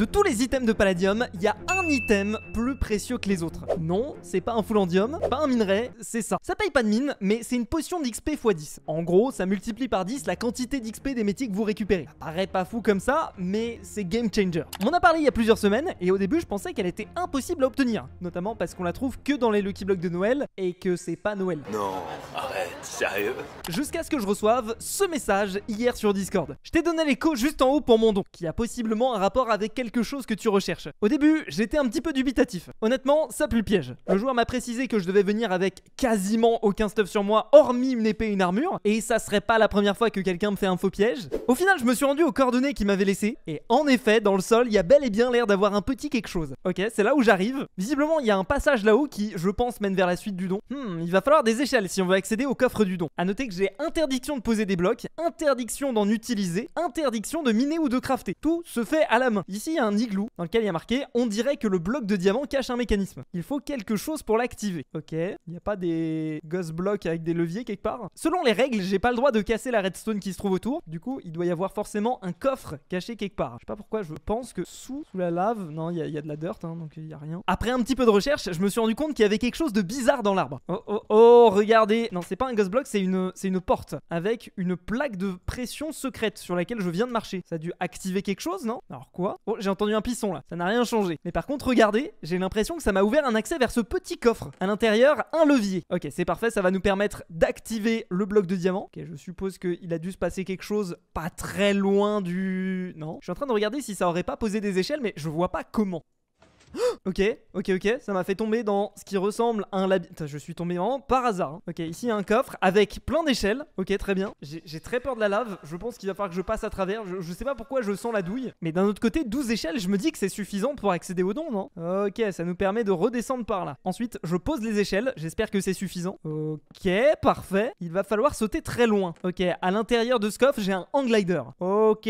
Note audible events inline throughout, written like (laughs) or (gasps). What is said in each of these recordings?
De tous les items de palladium, il y a un item plus précieux que les autres. Non, c'est pas un fullandium, pas un minerai, c'est ça. Ça paye pas de mine, mais c'est une potion d'XP x 10. En gros, ça multiplie par 10 la quantité d'XP des métiers que vous récupérez. Ça paraît pas fou comme ça, mais c'est game changer. On en a parlé il y a plusieurs semaines, et au début, je pensais qu'elle était impossible à obtenir, notamment parce qu'on la trouve que dans les Lucky Blocks de Noël, et que c'est pas Noël. Non, arrête, sérieux Jusqu'à ce que je reçoive ce message hier sur Discord. Je t'ai donné l'écho juste en haut pour mon don, qui a possiblement un rapport avec quelques chose que tu recherches. Au début, j'étais un petit peu dubitatif. Honnêtement, ça pue le piège. Le joueur m'a précisé que je devais venir avec quasiment aucun stuff sur moi, hormis une épée et une armure, et ça serait pas la première fois que quelqu'un me fait un faux piège. Au final, je me suis rendu aux coordonnées qui m'avait laissées, et en effet, dans le sol, il y a bel et bien l'air d'avoir un petit quelque chose. Ok, c'est là où j'arrive. Visiblement, il y a un passage là-haut qui, je pense, mène vers la suite du don. Hmm, il va falloir des échelles si on veut accéder au coffre du don. À noter que j'ai interdiction de poser des blocs, interdiction d'en utiliser, interdiction de miner ou de crafter. Tout se fait à la main. Ici, un igloo dans lequel il y a marqué On dirait que le bloc de diamant cache un mécanisme. Il faut quelque chose pour l'activer. Ok, il n'y a pas des ghost blocks avec des leviers quelque part Selon les règles, j'ai pas le droit de casser la redstone qui se trouve autour. Du coup, il doit y avoir forcément un coffre caché quelque part. Je sais pas pourquoi, je pense que sous, sous la lave, non, il y, a de la dirt, hein, donc il n'y a rien. Après un petit peu de recherche, je me suis rendu compte qu'il y avait quelque chose de bizarre dans l'arbre. Oh, oh, oh regardez Non, c'est pas un ghost block, c'est une, une porte avec une plaque de pression secrète sur laquelle je viens de marcher. Ça a dû activer quelque chose, non Alors quoi oh, j'ai entendu un pisson là, ça n'a rien changé. Mais par contre, regardez, j'ai l'impression que ça m'a ouvert un accès vers ce petit coffre. À l'intérieur, un levier. Ok, c'est parfait, ça va nous permettre d'activer le bloc de diamant. Ok, je suppose qu'il a dû se passer quelque chose pas très loin du... Non Je suis en train de regarder si ça aurait pas posé des échelles, mais je vois pas comment. (gasps) ok, ok, ok, ça m'a fait tomber dans ce qui ressemble à un labyrinthe. Je suis tombé en par hasard. Hein. Ok, ici il y a un coffre avec plein d'échelles. Ok, très bien. J'ai très peur de la lave. Je pense qu'il va falloir que je passe à travers. Je, je sais pas pourquoi je sens la douille. Mais d'un autre côté, 12 échelles, je me dis que c'est suffisant pour accéder au don, non Ok, ça nous permet de redescendre par là. Ensuite, je pose les échelles. J'espère que c'est suffisant. Ok, parfait. Il va falloir sauter très loin. Ok, à l'intérieur de ce coffre, j'ai un hang glider. Ok.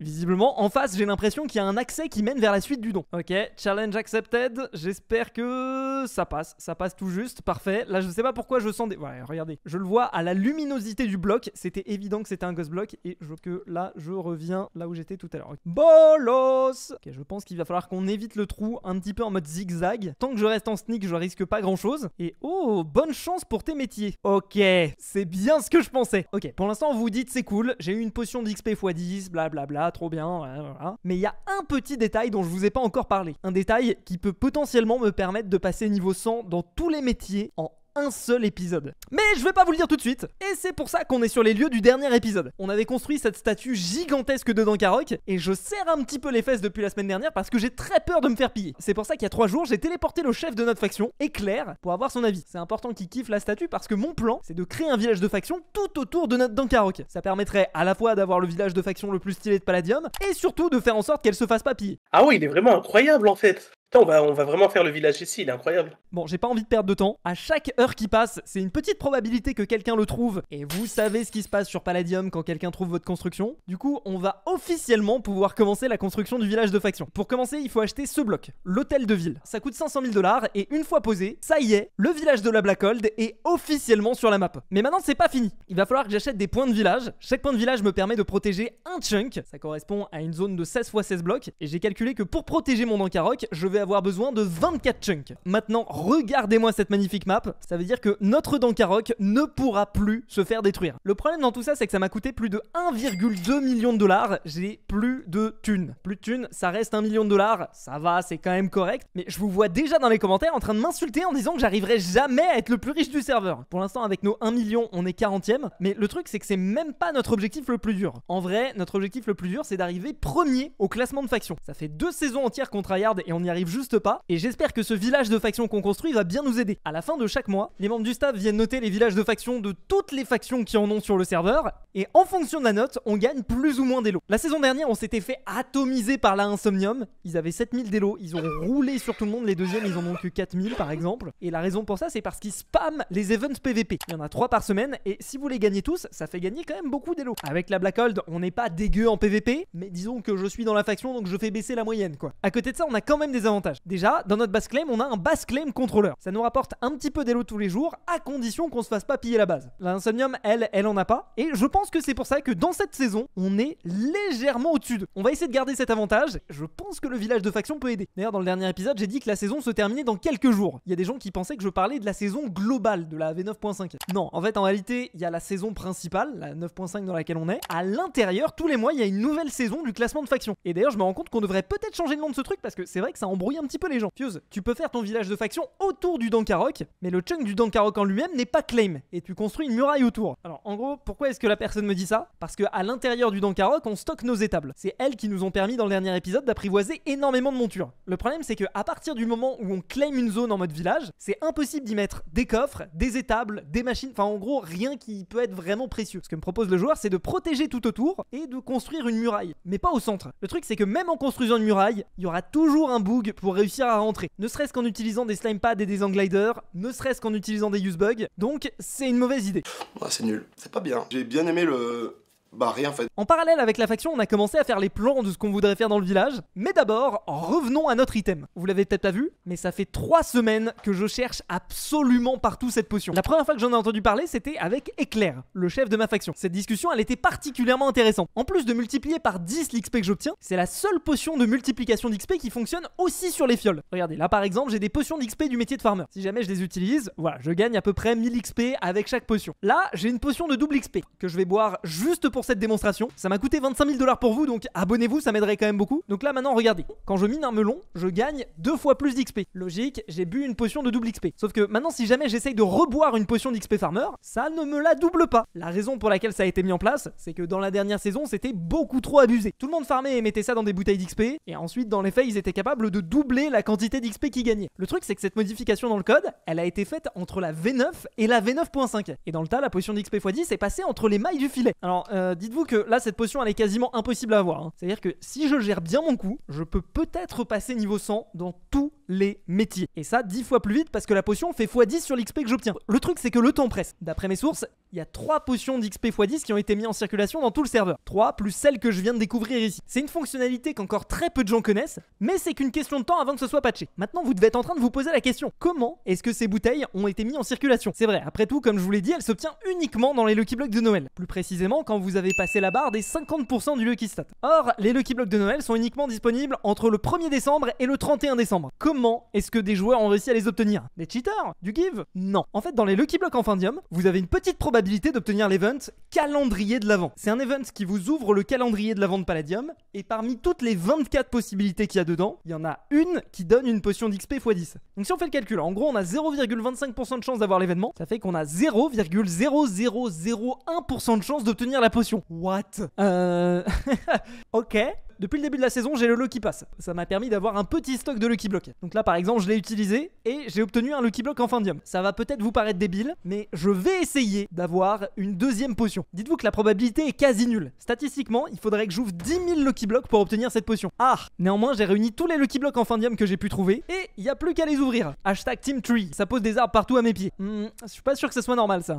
Visiblement, en face, j'ai l'impression qu'il y a un accès qui mène vers la suite du don. Ok, challenge Accepted. J'espère que ça passe. Ça passe tout juste. Parfait. Là, je sais pas pourquoi je sens des. Ouais, regardez. Je le vois à la luminosité du bloc. C'était évident que c'était un ghost block. Et je que là, je reviens là où j'étais tout à l'heure. Bolos Ok, je pense qu'il va falloir qu'on évite le trou un petit peu en mode zigzag. Tant que je reste en sneak, je risque pas grand chose. Et oh, bonne chance pour tes métiers. Ok, c'est bien ce que je pensais. Ok, pour l'instant, vous dites c'est cool. J'ai eu une potion d'XP x10, blablabla, trop bien. Mais il y a un petit détail dont je vous ai pas encore parlé. Un détail qui peut potentiellement me permettre de passer niveau 100 dans tous les métiers en un seul épisode. Mais je vais pas vous le dire tout de suite, et c'est pour ça qu'on est sur les lieux du dernier épisode. On avait construit cette statue gigantesque de Dankarok, et je serre un petit peu les fesses depuis la semaine dernière parce que j'ai très peur de me faire piller. C'est pour ça qu'il y a trois jours, j'ai téléporté le chef de notre faction, Éclair, pour avoir son avis. C'est important qu'il kiffe la statue parce que mon plan, c'est de créer un village de faction tout autour de notre Dankarok. Ça permettrait à la fois d'avoir le village de faction le plus stylé de Palladium, et surtout de faire en sorte qu'elle se fasse pas piller. Ah oui, il est vraiment incroyable en fait on va, on va vraiment faire le village ici, il est incroyable. Bon, j'ai pas envie de perdre de temps. À chaque heure qui passe, c'est une petite probabilité que quelqu'un le trouve. Et vous savez ce qui se passe sur Palladium quand quelqu'un trouve votre construction. Du coup, on va officiellement pouvoir commencer la construction du village de faction. Pour commencer, il faut acheter ce bloc, l'hôtel de ville. Ça coûte 500 000 dollars et une fois posé, ça y est, le village de la Blackhold est officiellement sur la map. Mais maintenant, c'est pas fini. Il va falloir que j'achète des points de village. Chaque point de village me permet de protéger un chunk. Ça correspond à une zone de 16 x 16 blocs. Et j'ai calculé que pour protéger mon Ankarok, je vais avoir besoin de 24 chunks. Maintenant, regardez-moi cette magnifique map. Ça veut dire que notre Dankarok ne pourra plus se faire détruire. Le problème dans tout ça, c'est que ça m'a coûté plus de 1,2 million de dollars. J'ai plus de thunes. Plus de thunes, ça reste 1 million de dollars. Ça va, c'est quand même correct. Mais je vous vois déjà dans les commentaires en train de m'insulter en disant que j'arriverai jamais à être le plus riche du serveur. Pour l'instant, avec nos 1 million, on est 40 e Mais le truc, c'est que c'est même pas notre objectif le plus dur. En vrai, notre objectif le plus dur, c'est d'arriver premier au classement de faction. Ça fait deux saisons entières contre tryhard et on y arrive juste pas. Et j'espère que ce village de faction qu'on construit va bien nous aider. À la fin de chaque mois, les membres du staff viennent noter les villages de factions de toutes les factions qui en ont sur le serveur. Et en fonction de la note, on gagne plus ou moins d'élo. La saison dernière, on s'était fait atomiser par la Insomnium. Ils avaient 7000 délos. Ils ont roulé sur tout le monde. Les deuxièmes, ils en ont que 4000 par exemple. Et la raison pour ça, c'est parce qu'ils spamment les events PVP. Il y en a 3 par semaine. Et si vous les gagnez tous, ça fait gagner quand même beaucoup d'élos. Avec la Black Hold, on n'est pas dégueu en PVP. Mais disons que je suis dans la faction, donc je fais baisser la moyenne quoi. À côté de ça, on a quand même des Déjà, dans notre base claim, on a un base claim contrôleur. Ça nous rapporte un petit peu d'élo tous les jours, à condition qu'on se fasse pas piller la base. L'insomnium, elle, elle en a pas. Et je pense que c'est pour ça que dans cette saison, on est légèrement au-dessus. On va essayer de garder cet avantage. Je pense que le village de faction peut aider. D'ailleurs, dans le dernier épisode, j'ai dit que la saison se terminait dans quelques jours. Il y a des gens qui pensaient que je parlais de la saison globale de la V9.5. Non, en fait, en réalité, il y a la saison principale, la 9.5 dans laquelle on est. À l'intérieur, tous les mois, il y a une nouvelle saison du classement de faction. Et d'ailleurs, je me rends compte qu'on devrait peut-être changer le nom de ce truc parce que c'est vrai que ça embrouille un petit peu les gens. Fuse, tu peux faire ton village de faction autour du Dankarok, mais le chunk du Dankarok en lui-même n'est pas claim, et tu construis une muraille autour. Alors en gros, pourquoi est-ce que la personne me dit ça Parce que à l'intérieur du Dankarok, on stocke nos étables. C'est elles qui nous ont permis dans le dernier épisode d'apprivoiser énormément de montures. Le problème c'est que à partir du moment où on claim une zone en mode village, c'est impossible d'y mettre des coffres, des étables, des machines, enfin en gros rien qui peut être vraiment précieux. Ce que me propose le joueur, c'est de protéger tout autour et de construire une muraille, mais pas au centre. Le truc c'est que même en construisant une muraille, il y aura toujours un bug pour réussir à rentrer. Ne serait-ce qu'en utilisant des slime pads et des angliders, ne serait-ce qu'en utilisant des use bugs. Donc c'est une mauvaise idée. Ah, c'est nul. C'est pas bien. J'ai bien aimé le, bah rien fait. En parallèle avec la faction, on a commencé à faire les plans de ce qu'on voudrait faire dans le village. Mais d'abord, revenons à notre item. Vous l'avez peut-être pas vu, mais ça fait trois semaines que je cherche absolument partout cette potion. La première fois que j'en ai entendu parler, c'était avec Éclair, le chef de ma faction. Cette discussion, elle était particulièrement intéressante. En plus de multiplier par 10 l'XP que j'obtiens, c'est la seule potion de multiplication d'XP qui fonctionne aussi sur les fioles. Regardez, là par exemple, j'ai des potions d'XP du métier de farmer. Si jamais je les utilise, voilà, je gagne à peu près 1000 XP avec chaque potion. Là, j'ai une potion de double XP que je vais boire juste pour cette démonstration. Ça m'a coûté 25 000 dollars pour vous, donc abonnez-vous, ça m'aiderait quand même beaucoup. Donc là, maintenant, regardez. Quand je mine un melon, je gagne deux fois plus d'XP. Logique, j'ai bu une potion de double XP. Sauf que maintenant, si jamais j'essaye de reboire une potion d'XP Farmer, ça ne me la double pas. La raison pour laquelle ça a été mis en place, c'est que dans la dernière saison, c'était beaucoup trop abusé. Tout le monde farmait et mettait ça dans des bouteilles d'XP, et ensuite, dans les faits, ils étaient capables de doubler la quantité d'XP qu'ils gagnaient. Le truc, c'est que cette modification dans le code, elle a été faite entre la V9 et la V9.5. Et dans le tas, la potion d'XP x10 est passée entre les mailles du filet. Alors, euh, euh, dites-vous que là, cette potion, elle est quasiment impossible à avoir. Hein. C'est-à-dire que si je gère bien mon coup, je peux peut-être passer niveau 100 dans tout les métiers. Et ça 10 fois plus vite parce que la potion fait x10 sur l'XP que j'obtiens. Le truc c'est que le temps presse. D'après mes sources, il y a 3 potions d'XP x10 qui ont été mises en circulation dans tout le serveur. 3 plus celle que je viens de découvrir ici. C'est une fonctionnalité qu'encore très peu de gens connaissent, mais c'est qu'une question de temps avant que ce soit patché. Maintenant vous devez être en train de vous poser la question, comment est-ce que ces bouteilles ont été mises en circulation C'est vrai, après tout, comme je vous l'ai dit, elle s'obtient uniquement dans les Lucky Blocks de Noël. Plus précisément quand vous avez passé la barre des 50% du Lucky Stat. Or, les Lucky Blocks de Noël sont uniquement disponibles entre le 1er décembre et le 31 décembre comment est-ce que des joueurs ont réussi à les obtenir Des cheaters Du give Non. En fait, dans les Lucky Blocks en findium vous avez une petite probabilité d'obtenir l'event calendrier de l'avant. C'est un event qui vous ouvre le calendrier de l'avant de Palladium, et parmi toutes les 24 possibilités qu'il y a dedans, il y en a une qui donne une potion d'XP x10. Donc si on fait le calcul, en gros on a 0,25% de chance d'avoir l'événement, ça fait qu'on a 0,0001% de chance d'obtenir la potion. What Euh... (laughs) ok, depuis le début de la saison, j'ai le Lucky Pass. Ça m'a permis d'avoir un petit stock de Lucky Blocks. Donc là, par exemple, je l'ai utilisé et j'ai obtenu un Lucky Block en Findium. Ça va peut-être vous paraître débile, mais je vais essayer d'avoir une deuxième potion. Dites-vous que la probabilité est quasi nulle. Statistiquement, il faudrait que j'ouvre 10 000 Lucky Blocks pour obtenir cette potion. Ah Néanmoins, j'ai réuni tous les Lucky Blocks en Findium que j'ai pu trouver et il n'y a plus qu'à les ouvrir. Hashtag Team Tree. Ça pose des arbres partout à mes pieds. Hmm, je suis pas sûr que ce soit normal ça.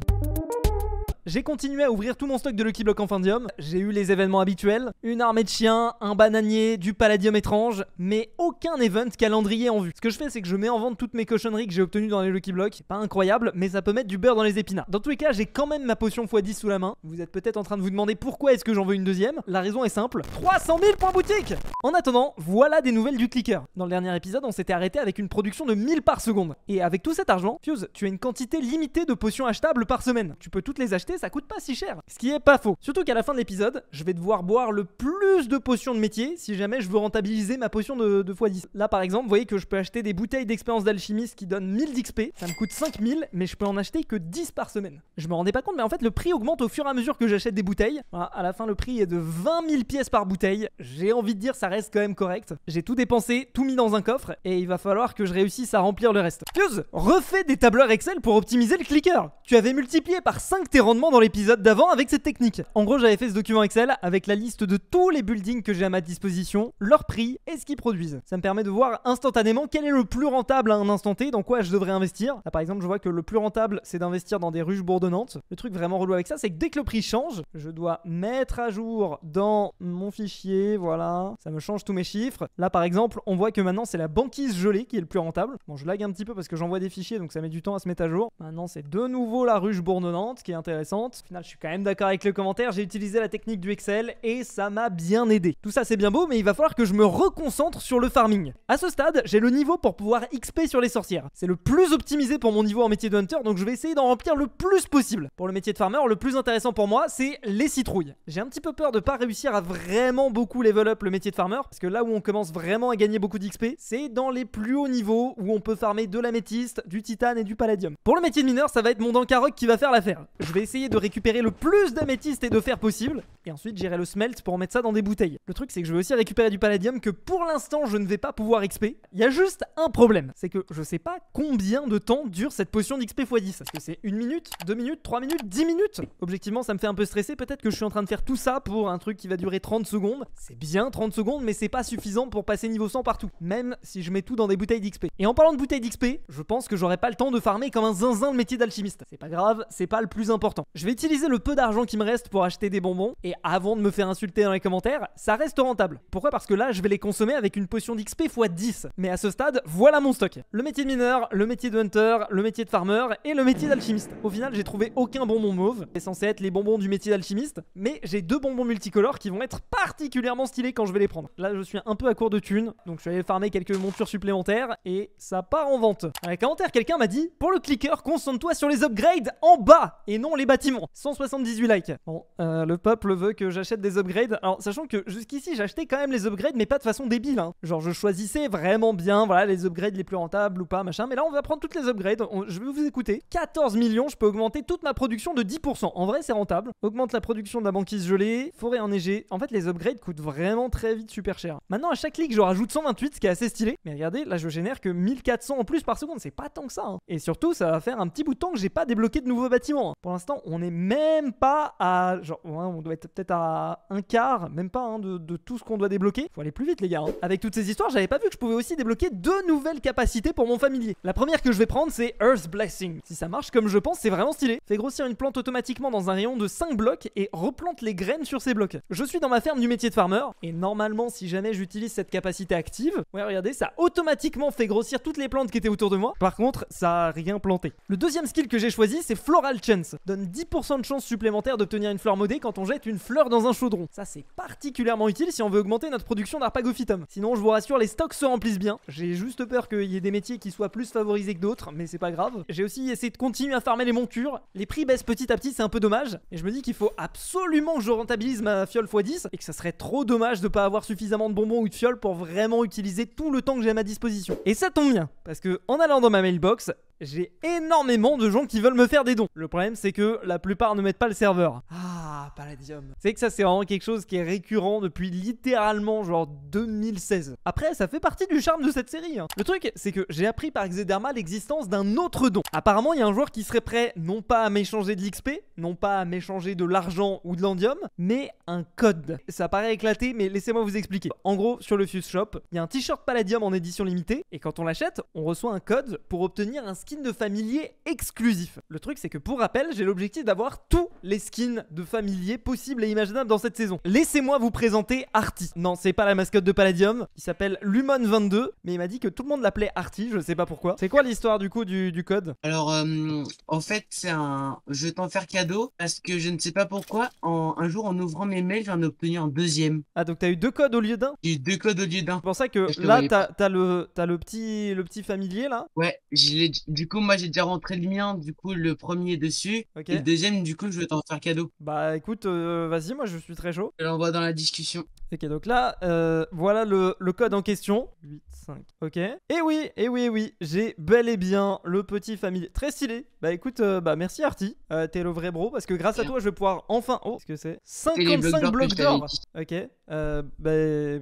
J'ai continué à ouvrir tout mon stock de Lucky Block Fendium. J'ai eu les événements habituels. Une armée de chiens, un bananier, du palladium étrange, mais aucun event calendrier en vue. Ce que je fais, c'est que je mets en vente toutes mes cochonneries que j'ai obtenues dans les Lucky Blocks. Pas incroyable, mais ça peut mettre du beurre dans les épinards. Dans tous les cas, j'ai quand même ma potion x10 sous la main. Vous êtes peut-être en train de vous demander pourquoi est-ce que j'en veux une deuxième. La raison est simple. 300 000 points boutique En attendant, voilà des nouvelles du clicker. Dans le dernier épisode, on s'était arrêté avec une production de 1000 par seconde. Et avec tout cet argent, Fuse, tu as une quantité limitée de potions achetables par semaine. Tu peux toutes les acheter ça coûte pas si cher. Ce qui est pas faux. Surtout qu'à la fin de l'épisode, je vais devoir boire le plus de potions de métier si jamais je veux rentabiliser ma potion de, de x10. Là par exemple, vous voyez que je peux acheter des bouteilles d'expérience d'alchimiste qui donnent 1000 d'XP. Ça me coûte 5000, mais je peux en acheter que 10 par semaine. Je me rendais pas compte, mais en fait le prix augmente au fur et à mesure que j'achète des bouteilles. à la fin le prix est de 20 000 pièces par bouteille. J'ai envie de dire ça reste quand même correct. J'ai tout dépensé, tout mis dans un coffre, et il va falloir que je réussisse à remplir le reste. Fuse, refais des tableurs Excel pour optimiser le clicker. Tu avais multiplié par 5 tes rendements dans l'épisode d'avant avec cette technique. En gros, j'avais fait ce document Excel avec la liste de tous les buildings que j'ai à ma disposition, leur prix et ce qu'ils produisent. Ça me permet de voir instantanément quel est le plus rentable à un instant T, dans quoi je devrais investir. Là, par exemple, je vois que le plus rentable, c'est d'investir dans des ruches bourdonnantes. Le truc vraiment relou avec ça, c'est que dès que le prix change, je dois mettre à jour dans mon fichier, voilà. Ça me change tous mes chiffres. Là, par exemple, on voit que maintenant, c'est la banquise gelée qui est le plus rentable. Bon, je lag un petit peu parce que j'envoie des fichiers, donc ça met du temps à se mettre à jour. Maintenant, c'est de nouveau la ruche bourdonnante qui est intéressante au final, je suis quand même d'accord avec le commentaire, j'ai utilisé la technique du Excel et ça m'a bien aidé. Tout ça c'est bien beau, mais il va falloir que je me reconcentre sur le farming. À ce stade, j'ai le niveau pour pouvoir XP sur les sorcières. C'est le plus optimisé pour mon niveau en métier de hunter, donc je vais essayer d'en remplir le plus possible. Pour le métier de farmer, le plus intéressant pour moi, c'est les citrouilles. J'ai un petit peu peur de pas réussir à vraiment beaucoup level up le métier de farmer, parce que là où on commence vraiment à gagner beaucoup d'XP, c'est dans les plus hauts niveaux où on peut farmer de la métisse, du titane et du palladium. Pour le métier de mineur, ça va être mon Dankarok qui va faire l'affaire. Je vais essayer de récupérer le plus d'améthystes et de fer possible. Et ensuite, j'irai le smelt pour en mettre ça dans des bouteilles. Le truc, c'est que je vais aussi récupérer du palladium que pour l'instant, je ne vais pas pouvoir XP. Il y a juste un problème, c'est que je sais pas combien de temps dure cette potion d'XP x10. Est-ce que c'est une minute, deux minutes, trois minutes, dix minutes Objectivement, ça me fait un peu stresser. Peut-être que je suis en train de faire tout ça pour un truc qui va durer 30 secondes. C'est bien 30 secondes, mais c'est pas suffisant pour passer niveau 100 partout. Même si je mets tout dans des bouteilles d'XP. Et en parlant de bouteilles d'XP, je pense que j'aurai pas le temps de farmer comme un zinzin le métier d'alchimiste. C'est pas grave, c'est pas le plus important. Je vais utiliser le peu d'argent qui me reste pour acheter des bonbons, et avant de me faire insulter dans les commentaires, ça reste rentable. Pourquoi Parce que là, je vais les consommer avec une potion d'XP x 10. Mais à ce stade, voilà mon stock. Le métier de mineur, le métier de hunter, le métier de farmer et le métier d'alchimiste. Au final, j'ai trouvé aucun bonbon mauve. C'est censé être les bonbons du métier d'alchimiste, mais j'ai deux bonbons multicolores qui vont être particulièrement stylés quand je vais les prendre. Là, je suis un peu à court de thunes, donc je vais aller farmer quelques montures supplémentaires et ça part en vente. Dans les commentaires, quelqu'un m'a dit Pour le clicker, concentre-toi sur les upgrades en bas et non les bâtiments 178 likes. Bon, euh, le peuple veut que j'achète des upgrades. Alors, sachant que jusqu'ici, j'achetais quand même les upgrades, mais pas de façon débile. Hein. Genre, je choisissais vraiment bien, voilà, les upgrades les plus rentables ou pas, machin. Mais là, on va prendre toutes les upgrades. je vais vous écouter. 14 millions, je peux augmenter toute ma production de 10%. En vrai, c'est rentable. Augmente la production de la banquise gelée, forêt enneigée. En fait, les upgrades coûtent vraiment très vite super cher. Maintenant, à chaque clic, je rajoute 128, ce qui est assez stylé. Mais regardez, là, je génère que 1400 en plus par seconde. C'est pas tant que ça. Hein. Et surtout, ça va faire un petit bout de temps que j'ai pas débloqué de nouveaux bâtiments. Hein. Pour l'instant, on on n'est même pas à. Genre, on doit être peut-être à un quart, même pas hein, de, tout ce qu'on doit débloquer. Faut aller plus vite, les gars. Hein. Avec toutes ces histoires, j'avais pas vu que je pouvais aussi débloquer deux nouvelles capacités pour mon familier. La première que je vais prendre, c'est Earth Blessing. Si ça marche comme je pense, c'est vraiment stylé. Fait grossir une plante automatiquement dans un rayon de 5 blocs et replante les graines sur ces blocs. Je suis dans ma ferme du métier de farmer, et normalement, si jamais j'utilise cette capacité active, ouais, regardez, ça automatiquement fait grossir toutes les plantes qui étaient autour de moi. Par contre, ça a rien planté. Le deuxième skill que j'ai choisi, c'est Floral Chance. Donne 10% de chances supplémentaires d'obtenir une fleur modée quand on jette une fleur dans un chaudron. Ça c'est particulièrement utile si on veut augmenter notre production d'arpagophytum. Sinon je vous rassure les stocks se remplissent bien. J'ai juste peur qu'il y ait des métiers qui soient plus favorisés que d'autres, mais c'est pas grave. J'ai aussi essayé de continuer à farmer les montures. Les prix baissent petit à petit, c'est un peu dommage. Et je me dis qu'il faut absolument que je rentabilise ma fiole x10 et que ça serait trop dommage de pas avoir suffisamment de bonbons ou de fioles pour vraiment utiliser tout le temps que j'ai à ma disposition. Et ça tombe bien, parce que en allant dans ma mailbox, j'ai énormément de gens qui veulent me faire des dons. Le problème, c'est que la plupart ne mettent pas le serveur. Ah, Palladium. C'est que ça, c'est vraiment quelque chose qui est récurrent depuis littéralement genre 2016. Après, ça fait partie du charme de cette série. Hein. Le truc, c'est que j'ai appris par Xederma l'existence d'un autre don. Apparemment, il y a un joueur qui serait prêt non pas à m'échanger de l'XP, non pas à m'échanger de l'argent ou de l'endium, mais un code. Ça paraît éclaté, mais laissez-moi vous expliquer. En gros, sur le Fuse Shop, il y a un t-shirt Palladium en édition limitée, et quand on l'achète, on reçoit un code pour obtenir un skin de familier exclusifs. Le truc, c'est que pour rappel, j'ai l'objectif d'avoir tous les skins de familier possibles et imaginables dans cette saison. Laissez-moi vous présenter Arty. Non, c'est pas la mascotte de Palladium. Il s'appelle Lumon22, mais il m'a dit que tout le monde l'appelait Arty, je sais pas pourquoi. C'est quoi l'histoire du coup du, code Alors, euh, en fait, c'est un. Je vais t'en faire cadeau parce que je ne sais pas pourquoi. Un jour, en ouvrant mes mails, j'en ai obtenu un deuxième. Ah, donc t'as eu deux codes au lieu d'un J'ai eu deux codes au lieu d'un. C'est pour ça que là, t'as le, le, petit, le petit familier là Ouais, je l'ai du coup, moi, j'ai déjà rentré le mien, du coup, le premier dessus. Et le deuxième, du coup, je vais t'en faire cadeau. Bah écoute, euh, vas-y, moi, je suis très chaud. On va dans la discussion. Ok, donc là, euh, voilà le, code en question. 8, 5. Ok. Et oui, et oui, et oui, j'ai bel et bien le petit familier. Très stylé. Bah écoute, euh, bah merci Arti. T'es le vrai bro, parce que grâce à toi, je vais pouvoir enfin. Oh, qu'est-ce que c'est 55 blocs d'or. Ok. Euh, bah,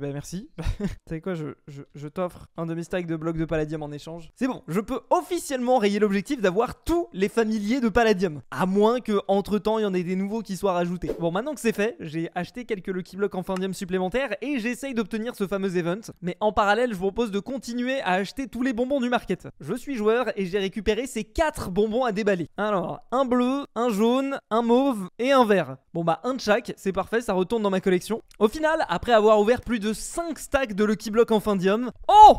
bah merci. (laughs) tu quoi, je, je, t'offre un demi-stack de blocs de palladium en échange. C'est bon, je peux officiellement rayer l'objectif d'avoir tous les familiers de palladium. À moins que entre temps il y en ait des nouveaux qui soient rajoutés. Bon, maintenant que c'est fait, j'ai acheté quelques lucky blocks en fandium supplémentaires et j'essaye d'obtenir ce fameux event. Mais en parallèle, je vous propose de continuer à acheter tous les bonbons du market. Je suis joueur et j'ai récupéré ces 4 bonbons à déballer. Alors, un bleu, un jaune, un mauve et un vert. Bon bah un de chaque, c'est parfait, ça retourne dans ma collection. Au final, après avoir ouvert plus de 5 stacks de Lucky Block en Findium. Oh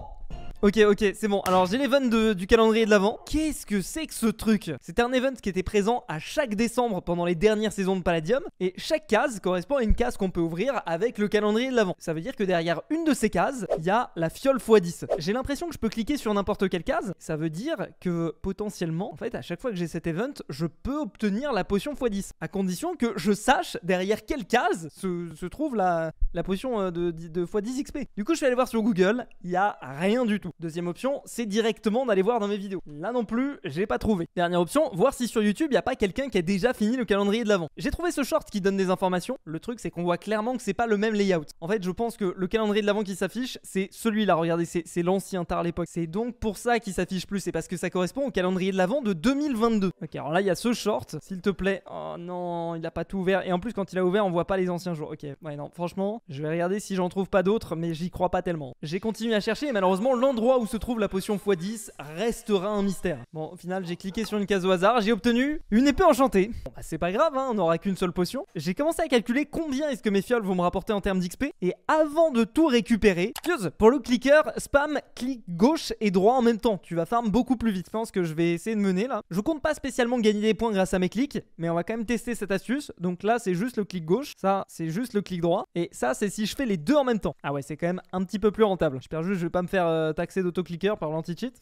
Ok, ok, c'est bon. Alors, j'ai l'event du calendrier de l'avant. Qu'est-ce que c'est que ce truc C'est un event qui était présent à chaque décembre pendant les dernières saisons de Palladium. Et chaque case correspond à une case qu'on peut ouvrir avec le calendrier de l'avant. Ça veut dire que derrière une de ces cases, il y a la fiole x10. J'ai l'impression que je peux cliquer sur n'importe quelle case. Ça veut dire que potentiellement, en fait, à chaque fois que j'ai cet event, je peux obtenir la potion x10. À condition que je sache derrière quelle case se, trouve la, potion euh, de, x10 XP. Du coup, je suis aller voir sur Google. Il y a rien du tout. Deuxième option, c'est directement d'aller voir dans mes vidéos. Là non plus, j'ai pas trouvé. Dernière option, voir si sur YouTube, il n'y a pas quelqu'un qui a déjà fini le calendrier de l'avant. J'ai trouvé ce short qui donne des informations. Le truc, c'est qu'on voit clairement que c'est pas le même layout. En fait, je pense que le calendrier de l'avant qui s'affiche, c'est celui-là. Regardez, c'est l'ancien tard l'époque. C'est donc pour ça qu'il s'affiche plus. C'est parce que ça correspond au calendrier de l'avant de 2022. Ok, alors là, il y a ce short. S'il te plaît. Oh non, il n'a pas tout ouvert. Et en plus, quand il a ouvert, on voit pas les anciens jours. Ok, ouais, non, franchement, je vais regarder si j'en trouve pas d'autres, mais j'y crois pas tellement. J'ai continué à chercher et malheureusement, l'endroit où se trouve la potion x10 restera un mystère. Bon, au final, j'ai cliqué sur une case au hasard, j'ai obtenu une épée enchantée. Bon, bah, c'est pas grave, hein, on n'aura qu'une seule potion. J'ai commencé à calculer combien est-ce que mes fioles vont me rapporter en termes d'XP, et avant de tout récupérer, excuse pour le clicker, spam, clic gauche et droit en même temps. Tu vas farm beaucoup plus vite. Je pense que je vais essayer de mener là. Je compte pas spécialement gagner des points grâce à mes clics, mais on va quand même tester cette astuce. Donc là, c'est juste le clic gauche, ça, c'est juste le clic droit, et ça, c'est si je fais les deux en même temps. Ah ouais, c'est quand même un petit peu plus rentable. J'espère juste je vais pas me faire euh, taxer accès d'autocliqueur par l'anti-cheat.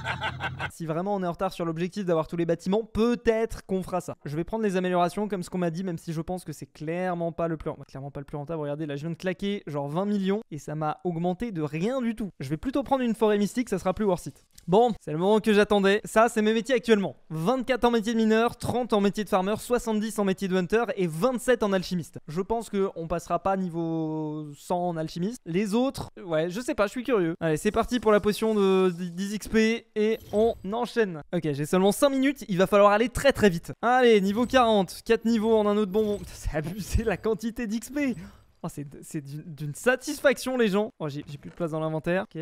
(laughs) si vraiment on est en retard sur l'objectif d'avoir tous les bâtiments, peut-être qu'on fera ça. Je vais prendre les améliorations comme ce qu'on m'a dit, même si je pense que c'est clairement pas le plus, clairement pas le plus rentable. Regardez, là je viens de claquer genre 20 millions et ça m'a augmenté de rien du tout. Je vais plutôt prendre une forêt mystique, ça sera plus worth it. Bon, c'est le moment que j'attendais. Ça, c'est mes métiers actuellement. 24 en métier de mineur, 30 en métier de farmer, 70 en métier de hunter et 27 en alchimiste. Je pense qu'on passera pas niveau 100 en alchimiste. Les autres, ouais, je sais pas, je suis curieux. Allez, c'est parti pour la potion de 10 XP et on enchaîne. Ok, j'ai seulement 5 minutes, il va falloir aller très très vite. Allez, niveau 40, 4 niveaux en un autre bonbon. (laughs) C'est abusé la quantité d'XP. Oh, c'est d'une satisfaction les gens. Oh, j'ai plus de place dans l'inventaire. Ok,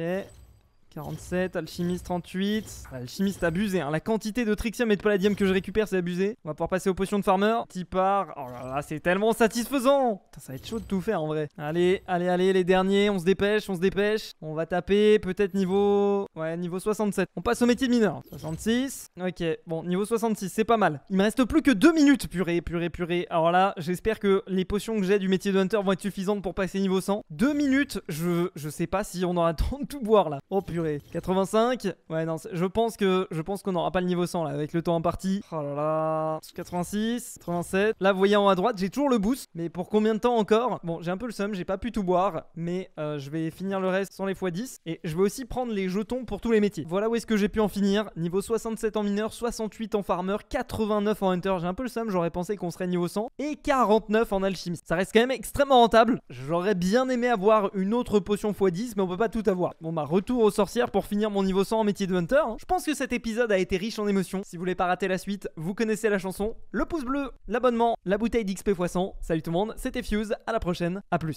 47, alchimiste 38. Alchimiste abusé, hein. la quantité de trixium et de palladium que je récupère, c'est abusé. On va pouvoir passer aux potions de farmer. Petit part. Oh là là, c'est tellement satisfaisant. ça va être chaud de tout faire en vrai. Allez, allez, allez, les derniers, on se dépêche, on se dépêche. On va taper peut-être niveau. Ouais, niveau 67. On passe au métier de mineur. 66. Ok, bon, niveau 66, c'est pas mal. Il me reste plus que 2 minutes, purée, purée, purée. Alors là, j'espère que les potions que j'ai du métier de hunter vont être suffisantes pour passer niveau 100. 2 minutes, je, je sais pas si on aura le temps de tout boire là. Oh purée. 85 Ouais, non, je pense que je pense qu'on n'aura pas le niveau 100 là avec le temps partie. Oh là là. 86, 87. Là, vous à droite, j'ai toujours le boost. Mais pour combien de temps encore Bon, j'ai un peu le seum, j'ai pas pu tout boire. Mais euh, je vais finir le reste sans les x10. Et je vais aussi prendre les jetons pour tous les métiers. Voilà où est-ce que j'ai pu en finir. Niveau 67 en mineur, 68 en farmer, 89 en hunter. J'ai un peu le seum, j'aurais pensé qu'on serait niveau 100. Et 49 en alchimiste. Ça reste quand même extrêmement rentable. J'aurais bien aimé avoir une autre potion x10, mais on peut pas tout avoir. Bon, bah, retour au sorcier pour finir mon niveau 100 en métier de hunter. Hein. Je pense que cet épisode a été riche en émotions. Si vous voulez pas rater la suite, vous connaissez la chanson, le pouce bleu, l'abonnement, la bouteille d'XP x 100. Salut tout le monde, c'était Fuse, à la prochaine, à plus.